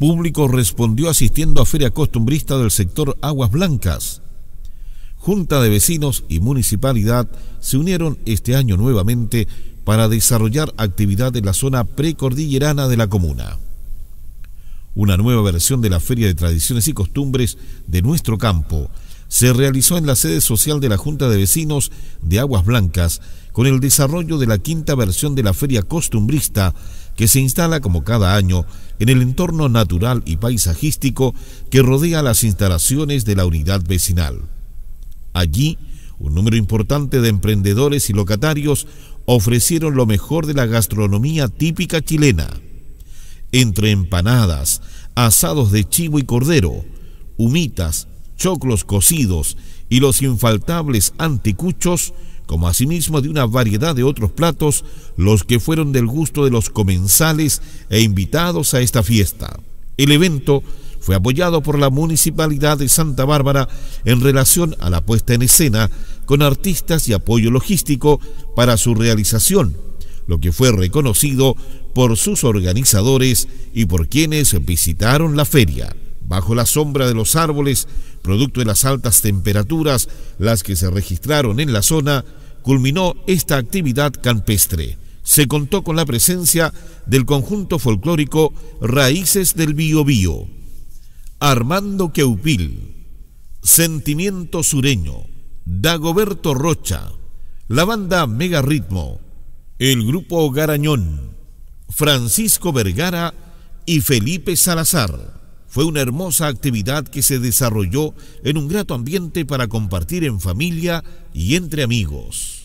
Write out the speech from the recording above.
público respondió asistiendo a feria costumbrista del sector Aguas Blancas. Junta de Vecinos y Municipalidad se unieron este año nuevamente para desarrollar actividad en la zona precordillerana de la comuna. Una nueva versión de la Feria de Tradiciones y Costumbres de nuestro campo se realizó en la sede social de la Junta de Vecinos de Aguas Blancas con el desarrollo de la quinta versión de la feria costumbrista que se instala como cada año en el entorno natural y paisajístico que rodea las instalaciones de la unidad vecinal. Allí, un número importante de emprendedores y locatarios ofrecieron lo mejor de la gastronomía típica chilena, entre empanadas, asados de chivo y cordero, humitas, choclos cocidos y los infaltables anticuchos, como asimismo de una variedad de otros platos, los que fueron del gusto de los comensales e invitados a esta fiesta. El evento fue apoyado por la Municipalidad de Santa Bárbara en relación a la puesta en escena con artistas y apoyo logístico para su realización, lo que fue reconocido por sus organizadores y por quienes visitaron la feria bajo la sombra de los árboles, producto de las altas temperaturas, las que se registraron en la zona, culminó esta actividad campestre. Se contó con la presencia del conjunto folclórico Raíces del Bío, Armando Queupil, Sentimiento Sureño, Dagoberto Rocha, la banda Mega Ritmo, el grupo Garañón, Francisco Vergara y Felipe Salazar. Fue una hermosa actividad que se desarrolló en un grato ambiente para compartir en familia y entre amigos.